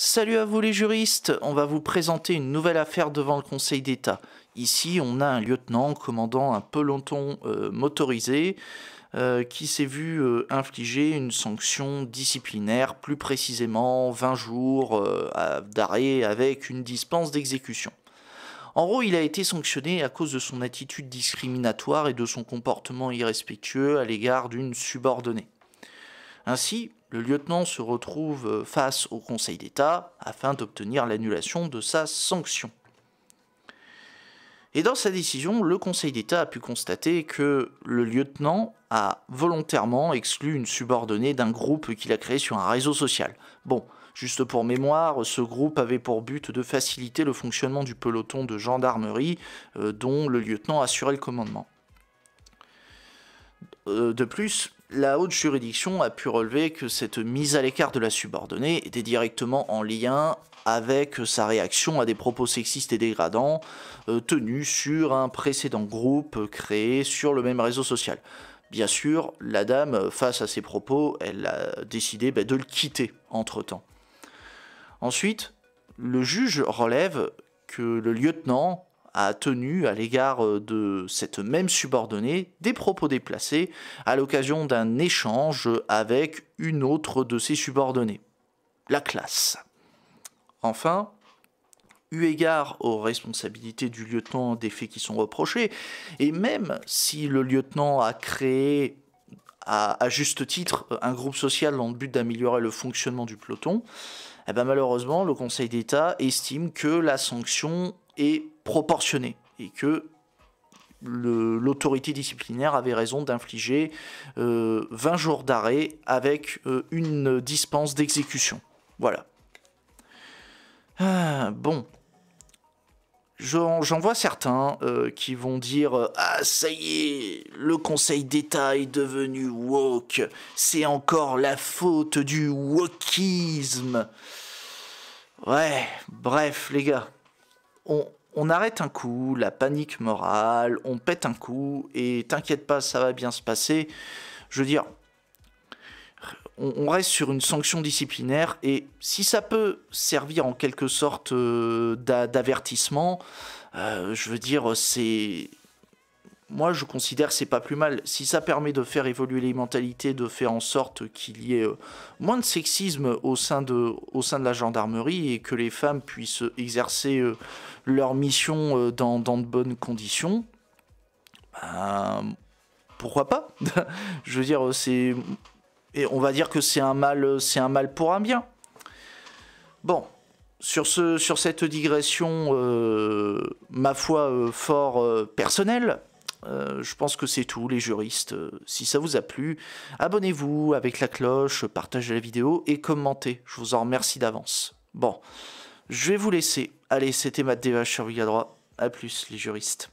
Salut à vous les juristes, on va vous présenter une nouvelle affaire devant le Conseil d'État. Ici, on a un lieutenant commandant un peloton euh, motorisé euh, qui s'est vu euh, infliger une sanction disciplinaire, plus précisément 20 jours d'arrêt avec une dispense d'exécution. En gros, il a été sanctionné à cause de son attitude discriminatoire et de son comportement irrespectueux à l'égard d'une subordonnée. Ainsi, le lieutenant se retrouve euh, face au Conseil d'État afin d'obtenir l'annulation de sa sanction. Et dans sa décision, le Conseil d'État a pu constater que le lieutenant a volontairement exclu une subordonnée d'un groupe qu'il a créé sur un réseau social. Bon, juste pour mémoire, ce groupe avait pour but de faciliter le fonctionnement du peloton de gendarmerie euh, dont le lieutenant assurait le commandement. Euh, de plus, la haute juridiction a pu relever que cette mise à l'écart de la subordonnée était directement en lien avec sa réaction à des propos sexistes et dégradants euh, tenus sur un précédent groupe créé sur le même réseau social. Bien sûr, la dame, face à ces propos, elle a décidé bah, de le quitter entre-temps. Ensuite, le juge relève que le lieutenant a tenu à l'égard euh, de cette même subordonnée des propos déplacés à l'occasion d'un échange avec une autre de ses subordonnés. la classe. Enfin, eu égard aux responsabilités du lieutenant des faits qui sont reprochés, et même si le lieutenant a créé à, juste titre un groupe social dans le but d'améliorer le fonctionnement du peloton, eh ben, malheureusement le Conseil d'État estime que la sanction est proportionné et que l'autorité disciplinaire avait raison d'infliger 20 euh, jours d'arrêt avec euh, une dispense d'exécution. Voilà. Ah, bon. J'en vois certains euh, qui vont dire Ah, ça y est, le Conseil d'État est devenu woke. C'est encore la faute du wokisme. Ouais, bref, les gars. On, on arrête un coup, la panique morale, on pète un coup, et t'inquiète pas, ça va bien se passer. Je veux dire, on, reste sur une sanction disciplinaire, et si ça peut servir en quelque sorte euh, d'avertissement, euh, je veux dire, c'est moi je considère c'est pas plus mal si ça permet de faire évoluer les mentalités de faire en sorte qu'il y ait euh, moins de sexisme au sein de, au sein de la gendarmerie et que les femmes puissent exercer euh, leur mission euh, dans, de bonnes conditions ben, pourquoi pas je veux dire c'est et on va dire que c'est un mal c'est un mal pour un bien bon sur, ce, sur cette digression, ma foi, fort personnelle, euh, je pense que c'est tout, les juristes. Euh, si ça vous a plu, abonnez-vous avec la cloche, partagez la vidéo et commentez. Je vous en remercie d'avance. Bon, je vais vous laisser. Allez, c'était Matt Deva sur Vigadroit. A plus, les juristes.